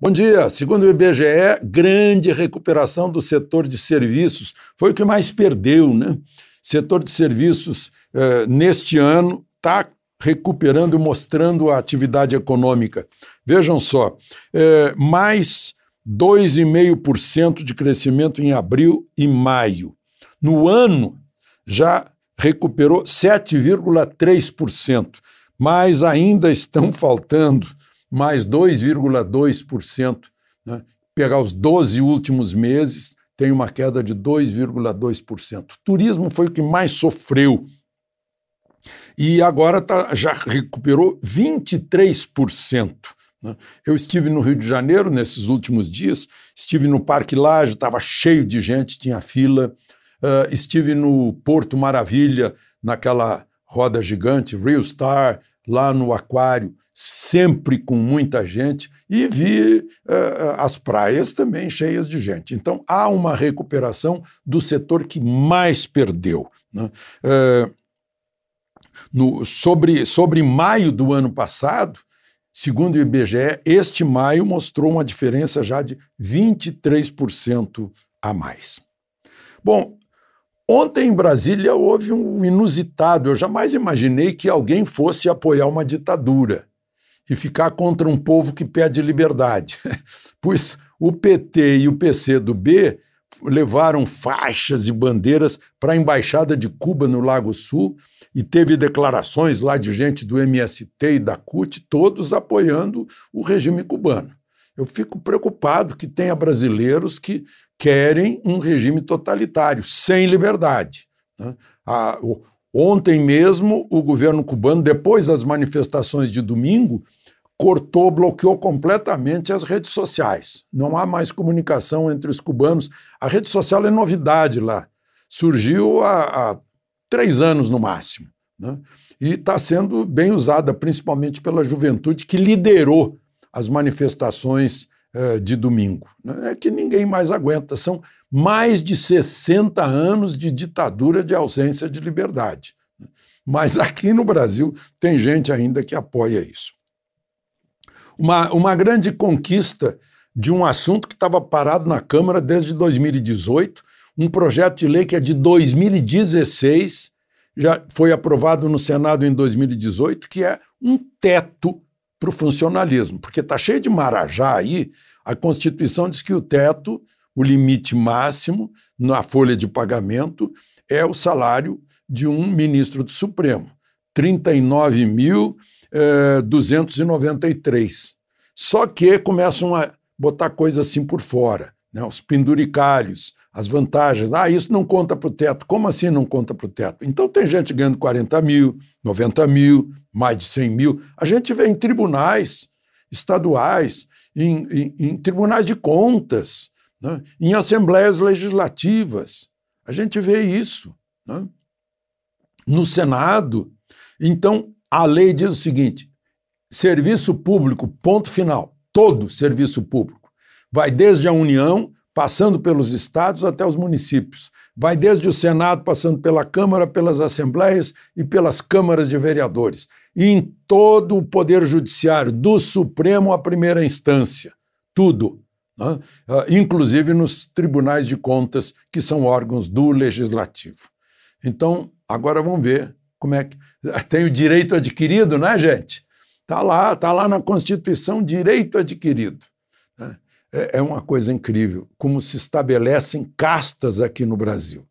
Bom dia. Segundo o IBGE, grande recuperação do setor de serviços. Foi o que mais perdeu, né? Setor de serviços, eh, neste ano, está recuperando e mostrando a atividade econômica. Vejam só, é, mais 2,5% de crescimento em abril e maio. No ano, já recuperou 7,3%, mas ainda estão faltando mais 2,2%. Né? Pegar os 12 últimos meses, tem uma queda de 2,2%. Turismo foi o que mais sofreu. E agora tá, já recuperou 23%. Né? Eu estive no Rio de Janeiro nesses últimos dias, estive no Parque Laje, estava cheio de gente, tinha fila. Uh, estive no Porto Maravilha, naquela roda gigante, Real Star, lá no Aquário, sempre com muita gente, e vi uh, as praias também cheias de gente. Então, há uma recuperação do setor que mais perdeu. Né? Uh, no, sobre, sobre maio do ano passado, segundo o IBGE, este maio mostrou uma diferença já de 23% a mais. Bom, Ontem em Brasília houve um inusitado. Eu jamais imaginei que alguém fosse apoiar uma ditadura e ficar contra um povo que pede liberdade. pois o PT e o PC do B levaram faixas e bandeiras para a embaixada de Cuba no Lago Sul e teve declarações lá de gente do MST e da CUT, todos apoiando o regime cubano. Eu fico preocupado que tenha brasileiros que querem um regime totalitário, sem liberdade. Né? A, o, ontem mesmo, o governo cubano, depois das manifestações de domingo, cortou, bloqueou completamente as redes sociais. Não há mais comunicação entre os cubanos. A rede social é novidade lá. Surgiu há, há três anos no máximo. Né? E está sendo bem usada, principalmente pela juventude que liderou as manifestações uh, de domingo. Né? É que ninguém mais aguenta. São mais de 60 anos de ditadura de ausência de liberdade. Mas aqui no Brasil tem gente ainda que apoia isso. Uma, uma grande conquista de um assunto que estava parado na Câmara desde 2018, um projeto de lei que é de 2016, já foi aprovado no Senado em 2018, que é um teto para o funcionalismo, porque está cheio de marajá aí. A Constituição diz que o teto, o limite máximo na folha de pagamento, é o salário de um ministro do Supremo, 39.293. Eh, Só que começam a botar coisa assim por fora, né? os penduricalhos, as vantagens. Ah, isso não conta para o teto. Como assim não conta para o teto? Então tem gente ganhando 40 mil, 90 mil, mais de 100 mil. A gente vê em tribunais estaduais, em, em, em tribunais de contas, né? em assembleias legislativas. A gente vê isso. Né? No Senado. Então, a lei diz o seguinte: serviço público, ponto final. Todo serviço público. Vai desde a União passando pelos estados até os municípios. Vai desde o Senado, passando pela Câmara, pelas assembleias e pelas câmaras de vereadores. E em todo o Poder Judiciário, do Supremo à primeira instância. Tudo. Né? Ah, inclusive nos tribunais de contas, que são órgãos do Legislativo. Então, agora vamos ver como é que. Tem o direito adquirido, né, gente? Está lá, tá lá na Constituição, direito adquirido. Né? É, é, uma coisa incrível, como se estabelecem castas aqui no Brasil.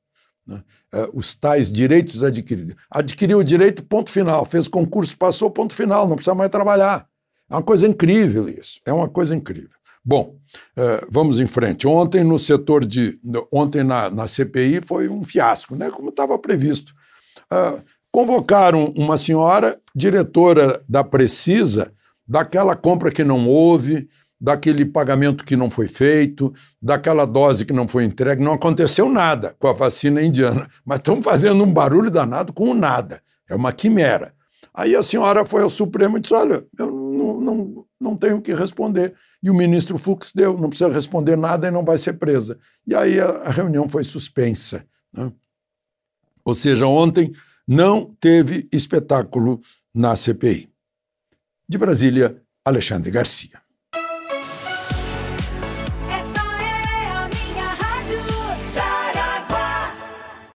Né? É, os tais direitos adquiridos. Adquiriu o direito, ponto final. Fez concurso, passou, ponto final. Não precisa mais trabalhar. É uma coisa incrível isso. É uma coisa incrível. Bom, é, vamos em frente. Ontem no setor de. Ontem na, na CPI foi um fiasco, né? Como estava previsto. convocaram uma senhora, diretora da Precisa, daquela compra que não houve, daquele pagamento que não foi feito, daquela dose que não foi entregue. Não aconteceu nada com a vacina indiana, mas estão fazendo um barulho danado com o nada. É uma quimera. Aí a senhora foi ao Supremo e disse: Olha, eu não, não, não tenho o que responder. E o ministro Fux deu: não precisa responder nada e não vai ser presa. E aí a, reunião foi suspensa. Né? Ou seja, ontem não teve espetáculo na CPI. De Brasília, Alexandre Garcia.